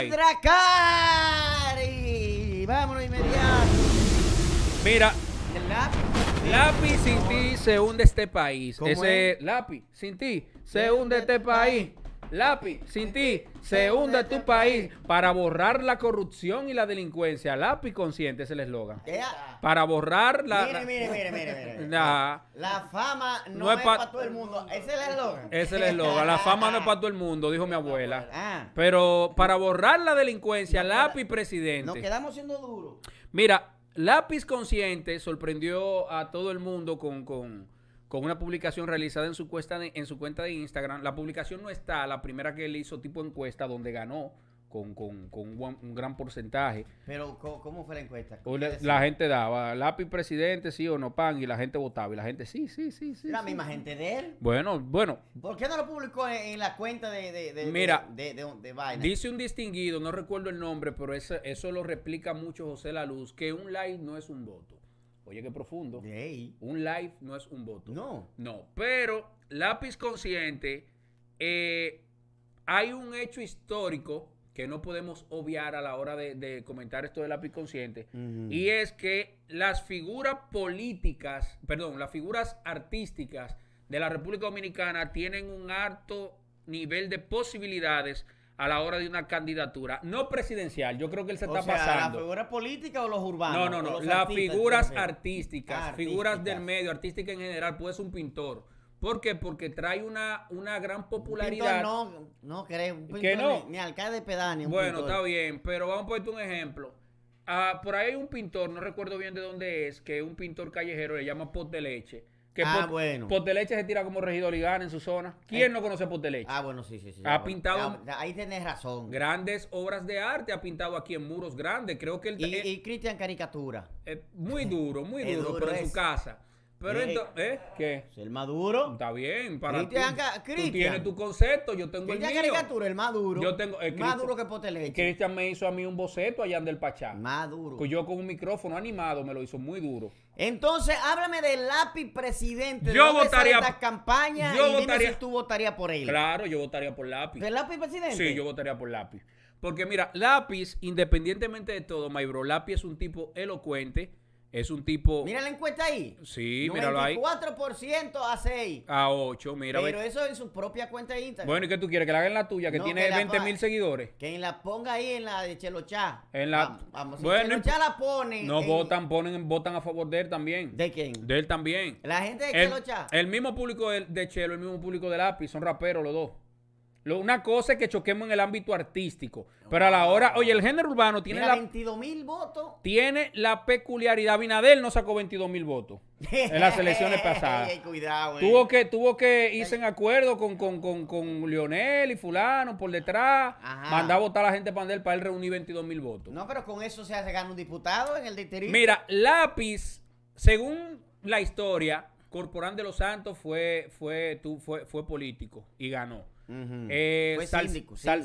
por ahí. Vámonos inmediato. Mira. El lápiz. Lápiz sin ti se hunde este país. Ese es? lápiz sin ti se hunde este, este país. Lápiz, sin ti se hunde tu país para borrar la corrupción y la delincuencia. Lápiz consciente es el eslogan. Para borrar la... Mire, mire, mire, mire. mire. La, fama no, es para todo el mundo. Ese es el eslogan. Ese Es el eslogan. La fama no es para todo el mundo, dijo mi abuela. Ah. Pero para borrar la delincuencia, lápiz presidente. Nos quedamos siendo duros. Mira, lápiz consciente sorprendió a todo el mundo con, con con una publicación realizada en su, cuesta en su cuenta de Instagram. La publicación no está, la primera que él hizo tipo encuesta donde ganó con, un, gran porcentaje. Pero, ¿cómo fue la encuesta? Pues la, gente daba lápiz presidente, sí o no, pan, y la gente votaba. Y la gente, sí, sí, sí, sí. La misma gente de él. Bueno, bueno. ¿Por qué no lo publicó en, la cuenta de, de, de vaina? Dice un distinguido, no recuerdo el nombre, pero eso, eso lo replica mucho José Laluz, que un like no es un voto. Oye, qué profundo. Un live no es un voto. No. No, pero lápiz consciente, eh, hay un hecho histórico que no podemos obviar a la hora de, comentar esto del lápiz consciente, y es que las figuras políticas, perdón, las figuras artísticas de la República Dominicana tienen un alto nivel de posibilidades a la hora de una candidatura, no presidencial, yo creo que él se o está sea, pasando. ¿La figura política o los urbanos? No, no, no, las figuras artísticas, figuras del medio, artística en general, puede un pintor. ¿Por qué? Porque trae una, una gran popularidad. Un no, no creo, un no? Ni, alcalde de pedáneo. Bueno, está bien, pero vamos a ponerte un ejemplo. Ah, por ahí hay un pintor, no recuerdo bien de dónde es, que es un pintor callejero, le llama Pot de Leche que ah, bueno. se tira como regidor y en su zona. ¿Quién no conoce Pot Ah, bueno, sí, sí, sí. Ha pintado. ahí tenés razón. Grandes obras de arte ha pintado aquí en muros grandes. Creo que el. Y, eh, y Cristian Caricatura. Eh, muy duro, muy duro, pero en su casa. Pero entonces, ¿eh? ¿Qué? El maduro. Está bien, para ti. Tú tienes tu concepto, yo tengo el mío. caricatura, el maduro. Yo tengo... el más duro que pote Cristian me hizo a mí un boceto allá en del Pachá. Maduro. Pues yo con un micrófono animado me lo hizo muy duro. Entonces, háblame del lápiz presidente. Yo votaría... Esta campaña yo votaría... por él. Claro, yo votaría por lápiz. ¿Del lápiz presidente? Sí, yo votaría por lápiz. Porque mira, lápiz, independientemente de todo, Maybro, lápiz es un tipo elocuente es un tipo. Mira la encuesta ahí. Sí, míralo ahí. 4% a 6. A 8, mira. Pero eso en su propia cuenta de Instagram. Bueno, ¿y qué tú quieres? Que la hagan la tuya, que tiene veinte 20 mil seguidores. Que la ponga ahí en la de Chelocha. En la. Vamos, Bueno, la pone No votan, ponen, votan a favor de él también. ¿De quién? De él también. La gente de Chelocha. El, el mismo público de, de, Chelo, el mismo público de Lápiz, son raperos los dos una cosa es que choquemos en el ámbito artístico. pero a la hora, oye, el género urbano tiene la. 22 mil votos. Tiene la peculiaridad. Binadel no sacó 22 mil votos en las elecciones pasadas. Cuidado, Tuvo eh. que, tuvo que irse en acuerdo con, con, Lionel y Fulano por detrás. manda a votar a la gente para él, para él reunir 22 mil votos. No, pero con eso se hace gana un diputado en el distrito. Mira, Lápiz, según la historia, Corporán de los Santos fue, fue, tú, fue, fue político y ganó. Eh,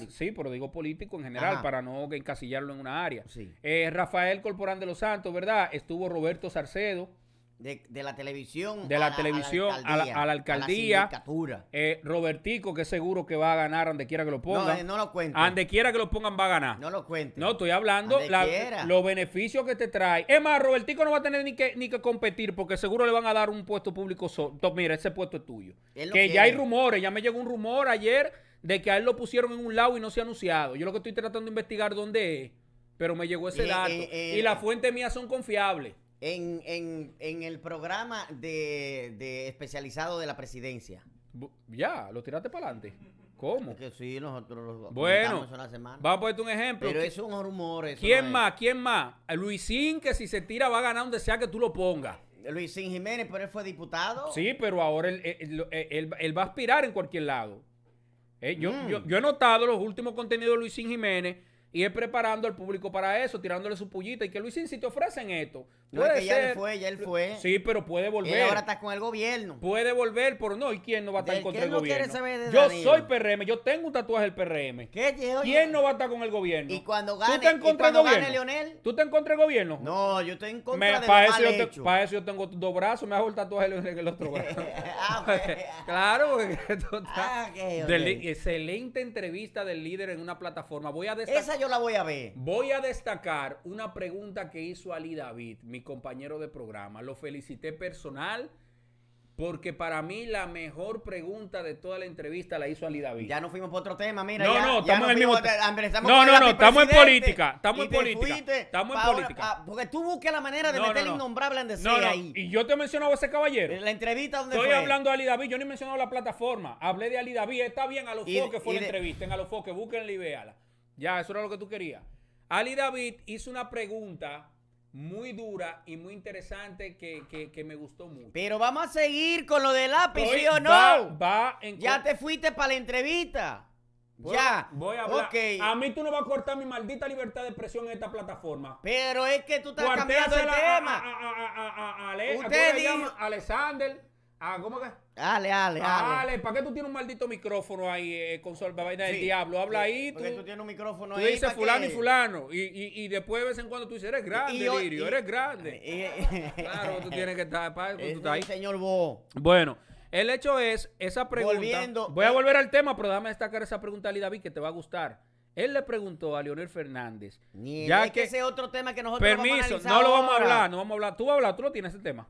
sí, pero digo político en general para no encasillarlo en una área. Eh, Rafael Corporán de los Santos, ¿verdad? Estuvo Roberto Sarcedo de, la televisión. De la, a la televisión a la, alcaldía. Eh, Robertico, que seguro que va a ganar donde quiera que lo pongan. Eh, no, lo cuento. Donde quiera que lo pongan va a ganar. No lo cuento. No, estoy hablando los beneficios que te trae. Es más, Robertico no va a tener ni que, ni que competir porque seguro le van a dar un puesto público. So mira, ese puesto es tuyo. que ya hay rumores. Ya me llegó un rumor ayer de que a él lo pusieron en un lado y no se ha anunciado. Yo lo que estoy tratando de investigar dónde es, pero me llegó ese dato. Eh, y las fuentes mías son confiables en, en, el programa de, especializado de la presidencia. Ya, lo tiraste para adelante. ¿Cómo? que sí, nosotros lo Bueno, vamos a ponerte un ejemplo. Pero eso es un rumor. ¿Quién más? ¿Quién más? Luisín, que si se tira va a ganar donde sea que tú lo pongas. Luisín Jiménez, pero él fue diputado. Sí, pero ahora él, va a aspirar en cualquier lado. Eh, mm. yo, he notado los últimos contenidos de Luisín Jiménez y es preparando al público para eso, tirándole su pullita y que Luisín, si te ofrecen esto, no, que ya él fue, ya él fue. Sí, pero puede volver. Y ahora está con el gobierno. Puede volver, pero no. ¿Y quién no va a estar contra el no gobierno? Saber de yo soy PRM, yo tengo un tatuaje del PRM. ¿Qué, ¿Quién no va a estar con el gobierno? Y cuando gane, ¿Tú contra gobierno? Gane, Leonel? ¿Tú te en contra del gobierno? No, yo estoy en contra del para yo para eso yo tengo dos brazos, me hago el tatuaje de Leonel en el otro brazo. ah, claro, excelente entrevista del líder en una plataforma. Voy a destacar, Esa yo la voy a ver. Voy a destacar una pregunta que hizo Ali David compañero de programa. Lo felicité personal porque para mí la mejor pregunta de toda la entrevista la hizo Ali David. Ya no fuimos por otro tema, mira. No, no, estamos en el no, no, no, estamos en política. Estamos en política. porque tú buscas la manera de meterle meter el innombrable en no ahí. Y yo te he mencionado a ese caballero. En la entrevista donde Estoy hablando de Ali David. Yo ni he mencionado la plataforma. Hablé de Ali David. Está bien, a los focos que fue la entrevista. a los que busquen y véala. Ya, eso era lo que tú querías. Ali David hizo una pregunta muy dura y muy interesante que, me gustó mucho. Pero vamos a seguir con lo del lápiz, ¿sí o no? ya te fuiste para la entrevista. ya. Voy a hablar. A mí tú no vas a cortar mi maldita libertad de expresión en esta plataforma. Pero es que tú estás cambiando el tema. Usted Alexander. Ah, ¿cómo que? Dale, dale, dale. ¿para qué tú tienes un maldito micrófono ahí, eh, con sol, vaina del diablo? Habla ahí. Tú, tú tienes un micrófono ahí. Tú dices fulano y fulano. Y, después de vez en cuando tú dices, eres grande, eres grande. claro, tú tienes que estar. tú ahí. Señor Bo. Bueno. El hecho es, esa pregunta. Volviendo, voy a eh. volver al tema, pero déjame destacar esa pregunta a David que te va a gustar. Él le preguntó a Leonel Fernández. ya que, ese otro tema que nosotros Permiso, no lo vamos a hablar, no vamos a hablar. Tú vas a hablar, tú lo tienes ese tema.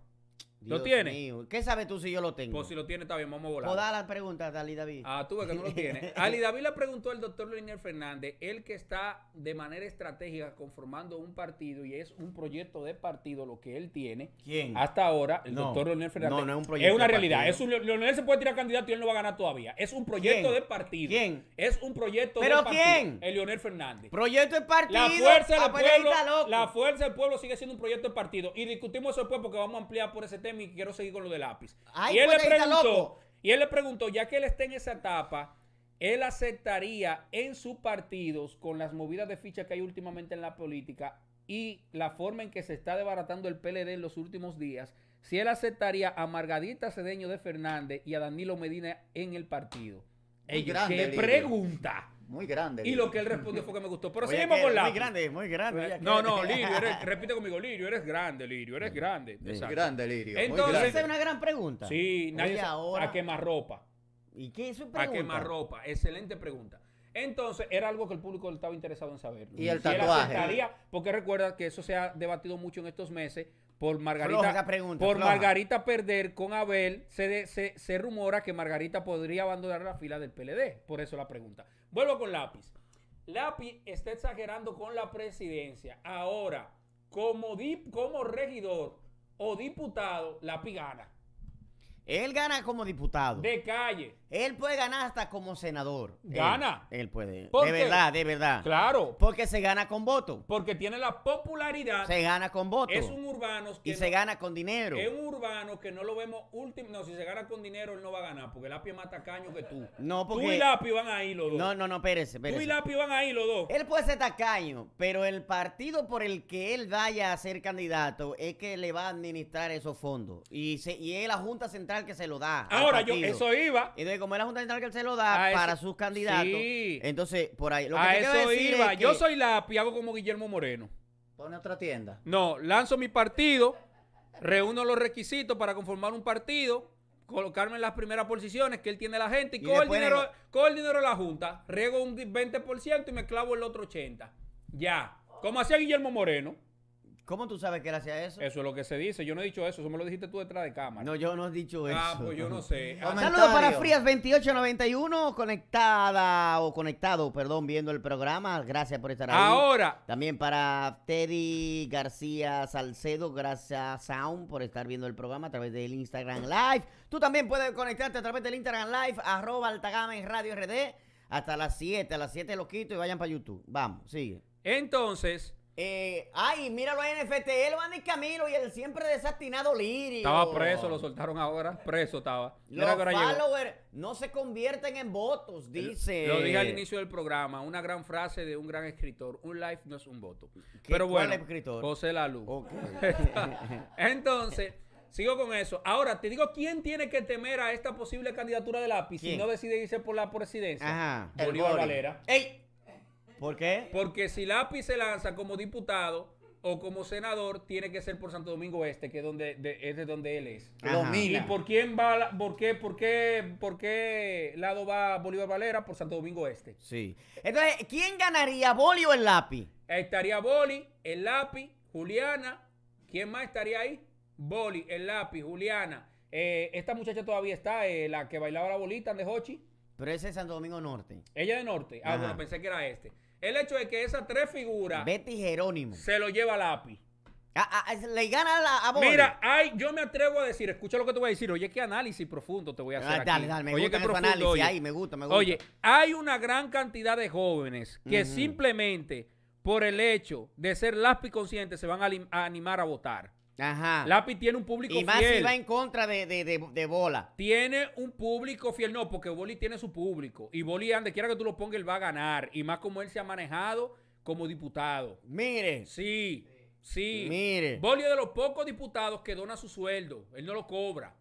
¿Lo tiene? ¿Qué sabes tú si yo lo tengo? Pues si lo tiene, está bien, vamos a volar. ¿da las preguntas a Ali David. Ah, tú ves que no lo tiene. Ali David le preguntó al doctor Leonel Fernández, él que está de manera estratégica conformando un partido y es un proyecto de partido lo que él tiene. ¿Quién? Hasta ahora, el doctor Leonel Fernández. No, no es un proyecto. una realidad. Es Leonel se puede tirar candidato y él no va a ganar todavía. Es un proyecto de partido. ¿Quién? Es un proyecto ¿Pero de partido. quién? El Leonel Fernández. Proyecto de partido. La fuerza del ah, pues pueblo. La fuerza del pueblo sigue siendo un proyecto de partido. Y discutimos eso después porque vamos a ampliar por ese tema y quiero seguir con lo de lápiz. y él le pues, preguntó, y él le preguntó, ya que él está en esa etapa, él aceptaría en sus partidos con las movidas de ficha que hay últimamente en la política y la forma en que se está desbaratando el PLD en los últimos días, si él aceptaría a Margarita Cedeño de Fernández y a Danilo Medina en el partido. Ey, ¡Qué pregunta! muy grande. Y lo que él respondió fue que me gustó. Pero seguimos con la. Muy grande, muy grande. No, no, Lirio, repite conmigo, Lirio, eres grande, Lirio, eres grande. grande, Lirio. Entonces, es una gran pregunta. Sí, nadie Oye, ahora... a quemarropa. ¿Y qué es su pregunta? A ropa. excelente pregunta. Entonces, era algo que el público estaba interesado en saber. Y el tatuaje. porque recuerda que eso se ha debatido mucho en estos meses, por Margarita, por Margarita perder con Abel, se, se, rumora que Margarita podría abandonar la fila del PLD. Por eso la pregunta. Vuelvo con Lápiz. Lápiz está exagerando con la presidencia. Ahora, como, dip, como regidor o diputado, Lápiz gana. Él gana como diputado. De calle. Él puede ganar hasta como senador. Gana. Él, puede. De verdad, de verdad. Claro. Porque se gana con voto. Porque tiene la popularidad. Se gana con voto. Es un urbano. y se gana con dinero. Es un urbano que no lo vemos último. No, si se gana con dinero, él no va a ganar. Porque Lapi es más tacaño que tú. No, porque. Tú y Lapi van ahí los dos. No, no, no, espérese. Tú y Lapi van ahí los dos. Él puede ser tacaño, pero el partido por el que él vaya a ser candidato es que le va a administrar esos fondos. Y, se, y es la Junta Central que se lo da. Ahora, yo, eso iba. Y de como es la Junta Central que se lo da para sus candidatos. Entonces, por ahí. Lo que a eso iba. yo soy la hago como Guillermo Moreno. Pone otra tienda. No, lanzo mi partido, reúno los requisitos para conformar un partido, colocarme en las primeras posiciones que él tiene la gente y, con, el dinero, con el dinero de la Junta, riego un 20% y me clavo el otro 80%. Ya. Como hacía Guillermo Moreno. ¿Cómo tú sabes que era hacia eso? Eso es lo que se dice. Yo no he dicho eso. Eso me lo dijiste tú detrás de cámara. No, yo no he dicho ah, eso. Ah, pues yo no sé. Ah, Saludos para Frías2891, conectada o conectado, perdón, viendo el programa. Gracias por estar ahí. Ahora. También para Teddy García Salcedo, gracias Sound por estar viendo el programa a través del Instagram Live. Tú también puedes conectarte a través del Instagram Live, arroba altagama Radio RD, hasta las 7. A las 7 lo quito y vayan para YouTube. Vamos, sigue. Entonces, eh, ay, míralo a NFT, van y Camilo y el siempre desatinado, Lirio. Estaba preso, lo soltaron ahora. Preso estaba. Los followers no se convierten en votos, dice. lo dije al inicio del programa, una gran frase de un gran escritor. Un life no es un voto. Pero bueno, escritor? José Lalu. Entonces, sigo con eso. Ahora, te digo, ¿quién tiene que temer a esta posible candidatura de lápiz si no decide irse por la presidencia? Ajá. Bolívar Valera. ¡Ey! ¿Por qué? Porque si Lápiz se lanza como diputado o como senador, tiene que ser por Santo Domingo Este, que es, donde, de, donde él es. ¿Y por quién va, por qué, por qué, lado va Bolívar Valera? Por Santo Domingo Este. Sí. Entonces, ¿quién ganaría, Boli o el Lápiz? Estaría Boli, el Lápiz, Juliana. ¿Quién más estaría ahí? Boli, el Lápiz, Juliana. Eh, esta muchacha todavía está, eh, la que bailaba la bolita de Hochi. Pero ese es Santo Domingo Norte. Ella de Norte. Ah, bueno, pensé que era este. El hecho de que esas tres figuras. Jerónimo. Se lo lleva lápiz. le gana la, a Mira, ay, yo me atrevo a decir, escucha lo que te voy a decir. Oye, qué análisis profundo te voy a ah, hacer. dale, dale, oye, qué análisis oye. hay una gran cantidad de jóvenes que simplemente por el hecho de ser lápiz consciente se van a animar a votar. Ajá. tiene un público y más si va en contra de, Bola. Tiene un público fiel. No, porque Boli tiene su público. Y Boli, donde quiera que tú lo pongas, él va a ganar. Y más como él se ha manejado como diputado. Mire. Sí, sí. Mire. Boli es de los pocos diputados que dona su sueldo. Él no lo cobra.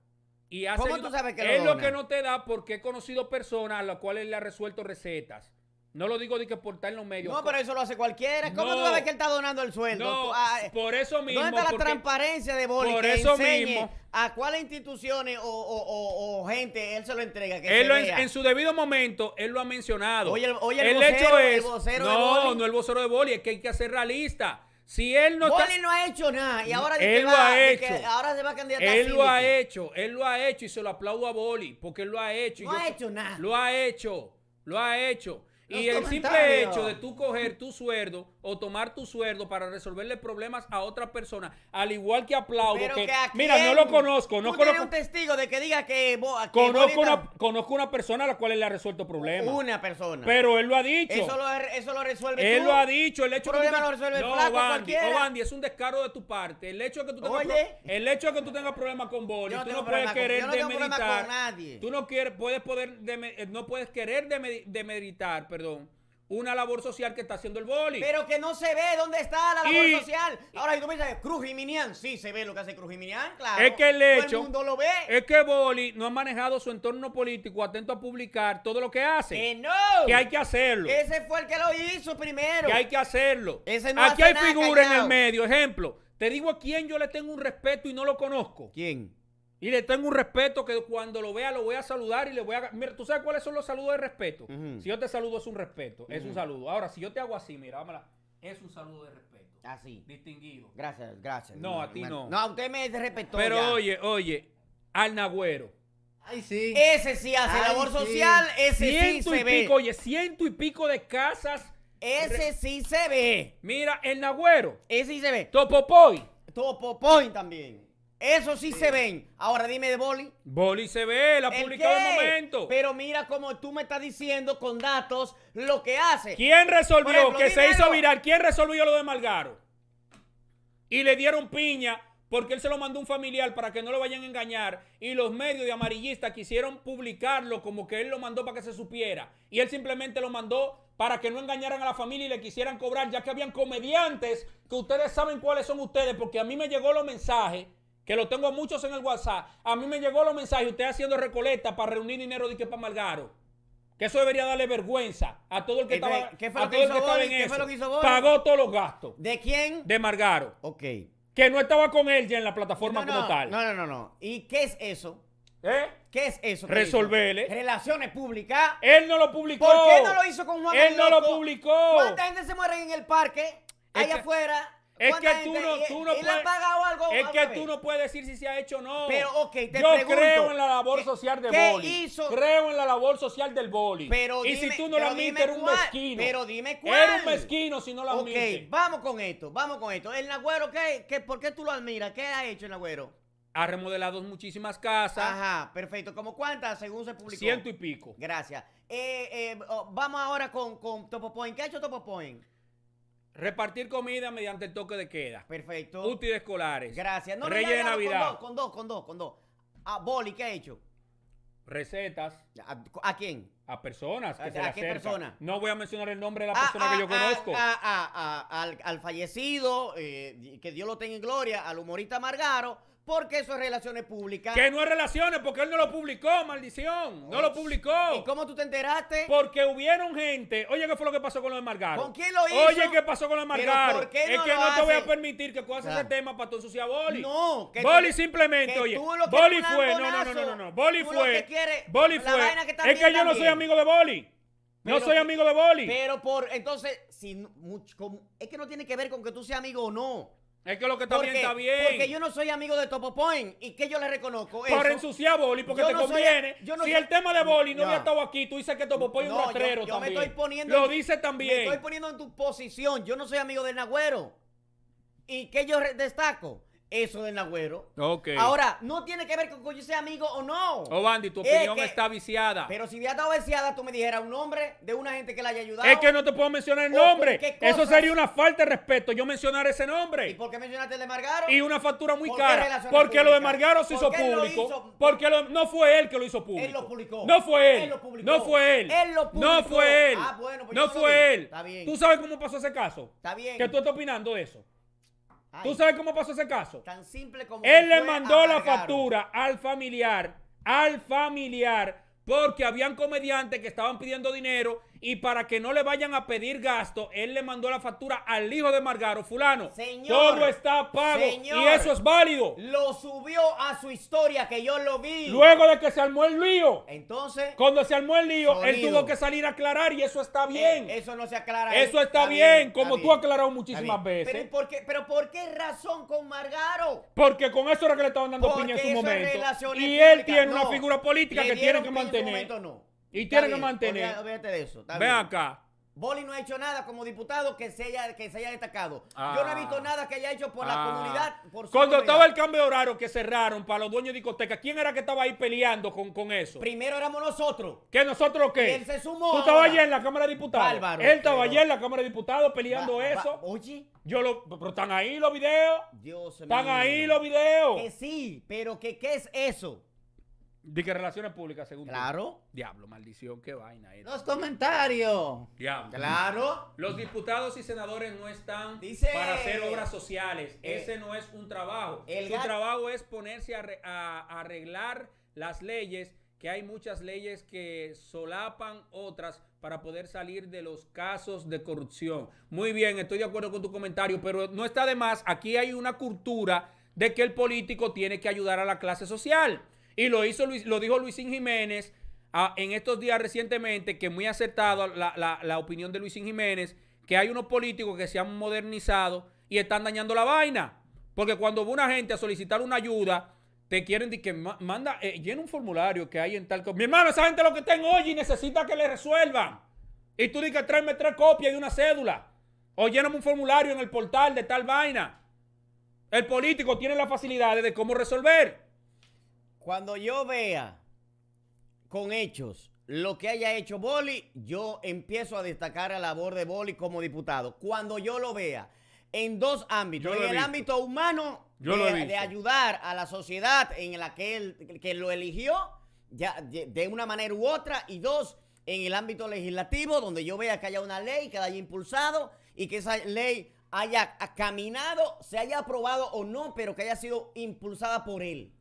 Y hace ¿Cómo tú sabes que lo Es lo que no te da porque he conocido personas a las cuales le ha resuelto recetas. No lo digo de que por en los medios. No, pero eso lo hace cualquiera. ¿Cómo tú sabes que él está donando el sueldo? No, ah, eh, por eso mismo. ¿Dónde está la transparencia de Boli? Por eso mismo. ¿A cuáles instituciones o, gente él se lo entrega? él en, su debido momento, él lo ha mencionado. Oye, oye el, vocero, el no, de Boli. No, no el vocero de Boli, es que hay que ser realista. Si él no Boli no ha hecho nada y ahora él lo ha hecho. Que ahora se va a candidatar Él lo ha hecho, él lo ha hecho y se lo aplaudo a Boli porque él lo ha hecho. No ha hecho nada. Lo ha hecho, lo ha hecho y el simple hecho de tú coger tu sueldo o tomar tu sueldo para resolverle problemas a otra persona, al igual que aplaudo que, mira, no lo conozco, no conozco un testigo de que diga que, conozco, una, conozco una persona a la cual él le ha resuelto problemas. Una persona. Pero él lo ha dicho. Eso lo, eso lo resuelve Él lo ha dicho, el hecho problema que lo resuelve el oh, es un descaro de tu parte. El hecho de que tú tengas Oye. el hecho de que tú tengas problemas con Bonnie, tú no puedes querer con, yo no nadie. Tú no quieres puedes poder de, no puedes querer demeritar perdón, una labor social que está haciendo el boli. Pero que no se ve dónde está la labor social. Ahora, si tú me dices, Crujiminian, sí se ve lo que hace Crujiminian, claro. Es que el hecho. mundo lo ve. Es que Boli no ha manejado su entorno político atento a publicar todo lo que hace. Que no. Que hay que hacerlo. Ese fue el que lo hizo primero. Que hay que hacerlo. Ese no Aquí hay figuras en el medio. Ejemplo, te digo a quién yo le tengo un respeto y no lo conozco. ¿Quién? Y le tengo un respeto que cuando lo vea lo voy a saludar y le voy a... Mira, ¿tú sabes cuáles son los saludos de respeto? Si yo te saludo es un respeto, es un saludo. Ahora, si yo te hago así, mira, vámonos, es un saludo de respeto. Así. Ah, Distinguido. Gracias, gracias. No, a ti no. No, a usted me respetó Pero oye, oye, al Nagüero. Ay, sí. Ese sí hace labor social, ese ciento sí se ve y Pico, oye, ciento y pico de casas. Ese sí se ve. Mira, el Nagüero. Ese sí se ve. Topopoy. Topopoy también. Eso sí, se ven. Ahora dime de Boli. Boli se ve, la publicado el momento. Pero mira como tú me estás diciendo con datos lo que hace. ¿Quién resolvió que se hizo viral? ¿Quién resolvió lo de Malgaro? Y le dieron piña porque él se lo mandó un familiar para que no lo vayan a engañar. Y los medios de amarillistas quisieron publicarlo como que él lo mandó para que se supiera. Y él simplemente lo mandó para que no engañaran a la familia y le quisieran cobrar, ya que habían comediantes que ustedes saben cuáles son ustedes, porque a mí me llegó los mensajes que lo tengo muchos en el WhatsApp. A mí me llegó los mensajes, usted haciendo recoleta para reunir dinero de que para Malgaro. Que eso debería darle vergüenza a todo el que estaba, ¿qué fue lo que que ¿Qué fue lo que hizo Pagó todos los gastos ¿De quién? de Margaro, Ok. que no estaba con él ya en la plataforma como tal. No, no, no, no. ¿Y qué es eso? ¿Eh? ¿Qué es eso? Resolverle. Relaciones públicas. Él no lo publicó. ¿Por qué no lo hizo con Juan Él no lo publicó. ¿Cuánta gente se muere en el parque? Allá afuera. Es que tú no, puedes. que tú no decir si se ha hecho o no. Pero, ok, te Yo creo en la labor social del boli. Creo en la labor social del boli. y si tú no la admites, era un mezquino. Pero dime cuál. Era un mezquino si no la admites. Ok, vamos con esto, vamos con esto. El Nagüero, por qué tú lo admiras? ¿Qué ha hecho el Nagüero? Ha remodelado muchísimas casas. Ajá, perfecto. ¿Como cuántas según se publicó? Ciento y pico. Gracias. Eh, eh, oh, vamos ahora con, con Topo Point. ¿Qué ha hecho Topo Point? Repartir comida mediante el toque de queda. Perfecto. Útiles escolares. Gracias. No, Reyes de Navidad. Con dos, con dos, con dos. A ah, Boli, ¿qué ha hecho? Recetas. ¿A, quién? A personas que ¿A, qué personas? persona? No voy a mencionar el nombre de la ah, persona que ah, yo conozco. al, al fallecido, eh, que Dios lo tenga en gloria, al humorista Margaro, porque eso es relaciones públicas. Que no es relaciones, porque él no lo publicó, maldición. No lo publicó. ¿Y cómo tú te enteraste? Porque hubieron gente. Oye, ¿qué fue lo que pasó con los de Margarita?" ¿Con quién lo hizo? Oye, ¿qué pasó con los de por qué no es que no te voy a permitir que cojas ese tema para tú ensuciar Boli. No. Que Boli simplemente, oye. Tú Boli fue. No, no, no, no, no, fue. Boli tú fue. Lo que está. Boli fue. es que yo no soy amigo de Boli. no soy amigo de Boli. Pero por, entonces, si, es que no tiene que ver con que tú seas amigo o no. Es que lo que está bien está bien. Porque yo no soy amigo de Topo Point y que yo le reconozco eso. Para ensuciar Boli, porque te conviene. si el tema de Boli no, no había estado aquí, tú dices que Topo Point es un rastrero yo, yo también. Me estoy poniendo lo dices también. Me estoy poniendo en tu posición. Yo no soy amigo del Nagüero. ¿Y que yo destaco? eso del Agüero Okay. Ahora, no tiene que ver con que yo sea amigo o no. O oh, Bandy, tu opinión está viciada. Pero si hubiera estado viciada, tú me dijeras un nombre de una gente que la haya ayudado. Es que no te puedo mencionar el nombre. Eso sería una falta de respeto, yo mencionar ese nombre. ¿Y por qué mencionaste el de Margaro? Y una factura muy cara. Porque lo de Margaro se hizo público. Porque no fue él que lo hizo público. Él lo publicó. No fue él. él lo publicó. No fue él. No fue él. Ah, pues no fue él. ¿Tú sabes cómo pasó ese caso? Está bien. Que tú estás opinando de eso. ¿Tú sabes cómo pasó ese caso? Tan simple como. Él le mandó la factura al familiar, al familiar, porque habían comediantes que estaban pidiendo dinero y para que no le vayan a pedir gasto, él le mandó la factura al hijo de Margaro, fulano. Señor, todo está pago y eso es válido. Lo subió a su historia que yo lo vi. Luego de que se armó el lío. Entonces, cuando se armó el lío, él tuvo que salir a aclarar y eso está eh, bien. eso no se aclara. Eso está, bien, como tú has aclarado muchísimas veces. Pero ¿por, qué, razón con Margaro? Porque con eso era que le estaban dando piña en su momento. Y él tiene una figura política que tiene que mantener. En momento, y tienen que mantener. Olvídate Ven acá. Boli no ha hecho nada como diputado que se haya, que se haya destacado. Yo no he visto ah. nada que haya hecho por la ah. comunidad. Por cuando estaba el cambio de horario que cerraron para los dueños de discotecas, ¿quién era que estaba ahí peleando con, con eso? Primero éramos nosotros. ¿Que nosotros qué? él se sumó. Tú estabas ayer en la Cámara de Diputados. él estaba ayer en la Cámara de Diputados peleando eso. oye. Yo lo, están ahí los videos. Dios Están ahí los videos. Que sí, pero que qué es eso. De que relaciones públicas, según Claro. Diablo, maldición, qué vaina. Eh. Los comentarios. Diablo. Claro. Los diputados y senadores no están para hacer obras sociales. Eh, Ese no es un trabajo. Su trabajo es ponerse a arreglar las leyes, que hay muchas leyes que solapan otras para poder salir de los casos de corrupción. Muy bien, estoy de acuerdo con tu comentario, pero no está de más. Aquí hay una cultura de que el político tiene que ayudar a la clase social. Y lo, hizo Luis, lo dijo Luisín Jiménez ah, en estos días recientemente, que muy acertado la, opinión de Luisín Jiménez, que hay unos políticos que se han modernizado y están dañando la vaina. Porque cuando va una gente a solicitar una ayuda, te quieren decir que manda, eh, llena un formulario que hay en tal... cosa. Mi hermano, esa gente lo que tengo hoy y necesita que le resuelvan. Y tú dices, tráeme tres copias y una cédula. O lléname un formulario en el portal de tal vaina. El político tiene las facilidades de cómo resolver. Cuando yo vea con hechos lo que haya hecho Boli, yo empiezo a destacar la labor de Boli como diputado. Cuando yo lo vea en dos ámbitos, en el ámbito humano de, de, ayudar a la sociedad en la que él que lo eligió ya de, una manera u otra y dos en el ámbito legislativo donde yo vea que haya una ley que haya impulsado y que esa ley haya caminado, se haya aprobado o no, pero que haya sido impulsada por él.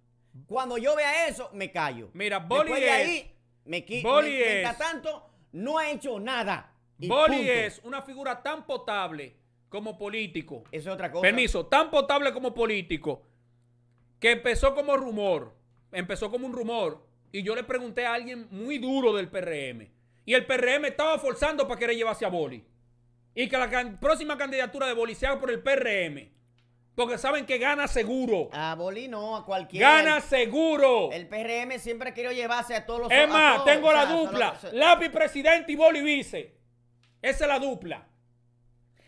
Cuando yo vea eso, me callo. Mira, Boli Después de ahí, me quita tanto, no ha hecho nada. Boli es una figura tan potable como político. Eso es otra cosa. Permiso, tan potable como político que empezó como rumor. Empezó como un rumor. Y yo le pregunté a alguien muy duro del PRM. Y el PRM estaba forzando para que le llevarse a Boli. Y que la próxima candidatura de Boli sea por el PRM. Porque saben que gana seguro. A Bolí no, a cualquiera. Gana seguro. El PRM siempre quiere llevarse a todos los... Es más, tengo la dupla. la Lápiz presidente y Boli vice. Esa es la dupla.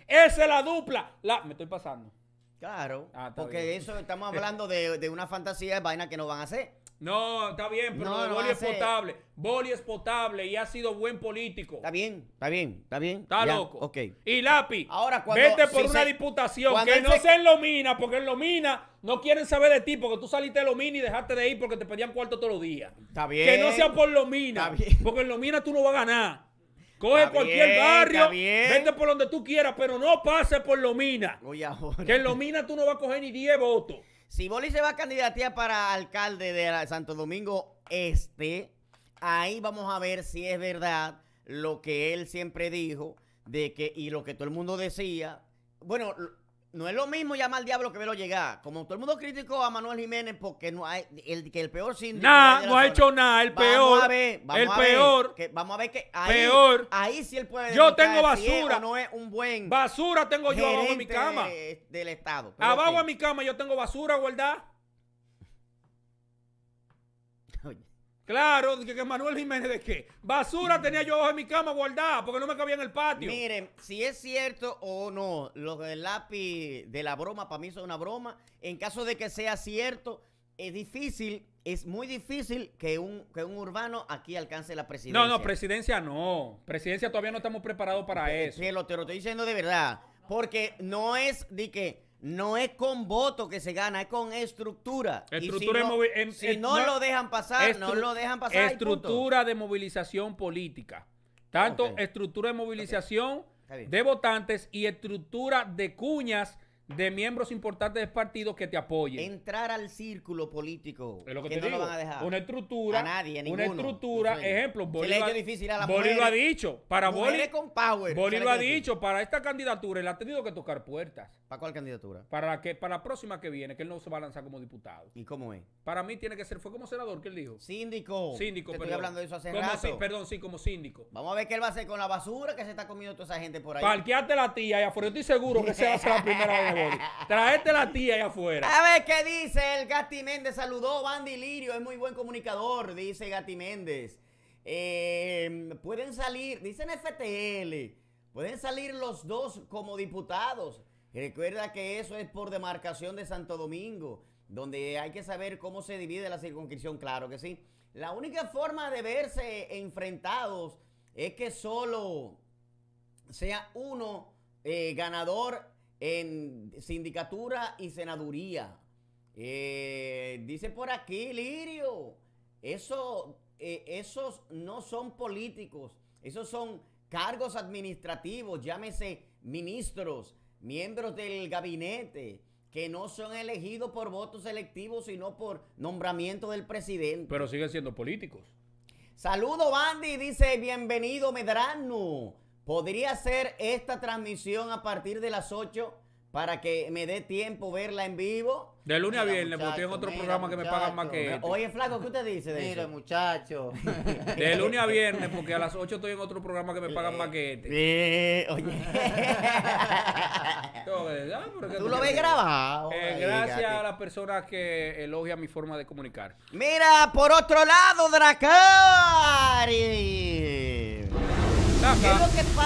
Esa es la dupla. La... Me estoy pasando. Claro. Ah, porque eso estamos hablando de, de una fantasía de vaina que no van a hacer. No, está bien, pero no, Boli es potable. Boli es potable y ha sido buen político. Está bien, está bien, está bien. Está loco. Y Lapi, Ahora, vete por una diputación que no sea en Lomina porque en Lomina no quieren saber de ti, porque tú saliste de Lomina y dejaste de ir porque te pedían cuarto todos los días. Está bien. Que no sea por Lomina, porque en Lomina tú no vas a ganar. Coge cualquier barrio, vete por donde tú quieras, pero no pases por Lomina. Que en Lomina tú no vas a coger ni 10 votos. Si Boli se va a candidatear para alcalde de Santo Domingo Este, ahí vamos a ver si es verdad lo que él siempre dijo de que y lo que todo el mundo decía. Bueno, no es lo mismo llamar al diablo que verlo llegar. Como todo el mundo criticó a Manuel Jiménez porque no hay el que el peor sin Nada, no ha hecho nada, el peor. el peor. vamos a ver que ahí, peor. ahí sí él puede Yo tengo basura. no es un buen Basura tengo yo abajo en mi cama. del estado. abajo en mi cama yo tengo basura, ¿verdad? Claro, que, Manuel Jiménez de qué. Basura tenía yo en mi cama guardada porque no me cabía en el patio. Miren, si es cierto o no, lo del lápiz de la broma, para mí es una broma. En caso de que sea cierto, es difícil, es muy difícil que un, que un urbano aquí alcance la presidencia. No, no, presidencia no. Presidencia todavía no estamos preparados para eso. Que lo te lo estoy diciendo de verdad. Porque no es de que no es con voto que se gana, es con estructura. Estructura si no, lo dejan pasar, no lo dejan pasar. Estructura de movilización política. Tanto estructura de movilización de votantes y estructura de cuñas de miembros importantes de partido que te apoyen. Entrar al círculo político. Es lo que, te no van a dejar. Una estructura. A nadie, Una estructura. Ejemplo, Bolívar. lo ha dicho. Para Bolívar. con power. Bolívar ha dicho. Para esta candidatura, él ha tenido que tocar puertas. ¿Para cuál candidatura? Para la, que, para la próxima que viene, que él no se va a lanzar como diputado. ¿Y cómo es? Para mí tiene que ser. Fue como senador que él dijo. Síndico. Síndico, te Estoy hablando de eso hace rato. perdón, sí, como síndico. Vamos a ver qué él va a hacer con la basura que se está comiendo toda esa gente por ahí. Parqueate la tía y afuera. Yo estoy seguro que se va a hacer la primera vez. Traete la tía allá afuera. A ver qué dice el Gati Méndez. Saludó Bandy Lirio, es muy buen comunicador, dice Gati Méndez. Em, pueden salir, dicen FTL, pueden salir los dos como diputados. Recuerda que eso es por demarcación de Santo Domingo, donde hay que saber cómo se divide la circunscripción, claro que sí. La única forma de verse enfrentados es que solo sea uno eh, ganador en sindicatura y senaduría. Eh, dice por aquí, Lirio, eso, eh, esos no son políticos, esos son cargos administrativos, llámese ministros, miembros del gabinete, que no son elegidos por votos electivos sino por nombramiento del presidente. Pero siguen siendo políticos. Saludo, Bandy, dice, bienvenido, Medrano. Podría hacer esta transmisión a partir de las 8 para que me dé tiempo verla en vivo. De lunes a viernes, porque tengo otro programa que me pagan más que este. Oye, Flaco, ¿qué usted dice de Mira, muchacho. De lunes a viernes, porque a las 8 estoy en otro programa que me pagan más este. eh, oye. Ah, Tú lo ves grabado. Eh, gracias a las personas que elogian mi forma de comunicar. Mira, por otro lado, Dracari. ¿Qué es lo que pasa?